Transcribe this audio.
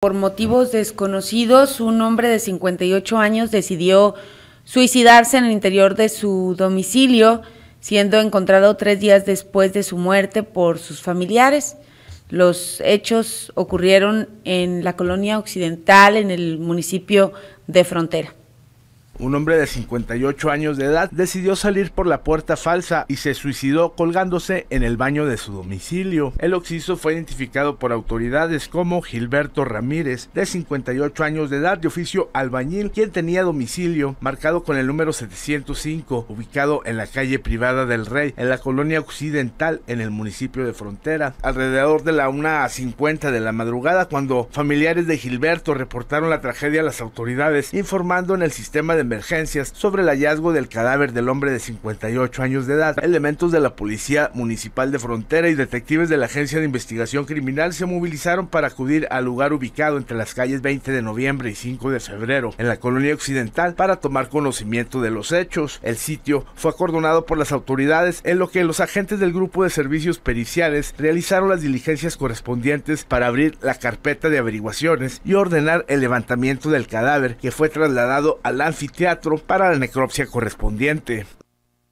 Por motivos desconocidos, un hombre de 58 años decidió suicidarse en el interior de su domicilio, siendo encontrado tres días después de su muerte por sus familiares. Los hechos ocurrieron en la colonia occidental, en el municipio de Frontera. Un hombre de 58 años de edad decidió salir por la puerta falsa y se suicidó colgándose en el baño de su domicilio. El occiso fue identificado por autoridades como Gilberto Ramírez, de 58 años de edad de oficio albañil, quien tenía domicilio marcado con el número 705, ubicado en la calle privada del Rey, en la colonia occidental, en el municipio de Frontera. Alrededor de la a 50 de la madrugada, cuando familiares de Gilberto reportaron la tragedia a las autoridades, informando en el sistema de emergencias sobre el hallazgo del cadáver del hombre de 58 años de edad. Elementos de la Policía Municipal de Frontera y detectives de la Agencia de Investigación Criminal se movilizaron para acudir al lugar ubicado entre las calles 20 de noviembre y 5 de febrero en la colonia occidental para tomar conocimiento de los hechos. El sitio fue acordonado por las autoridades en lo que los agentes del grupo de servicios periciales realizaron las diligencias correspondientes para abrir la carpeta de averiguaciones y ordenar el levantamiento del cadáver que fue trasladado al anfiteatro teatro para la necropsia correspondiente.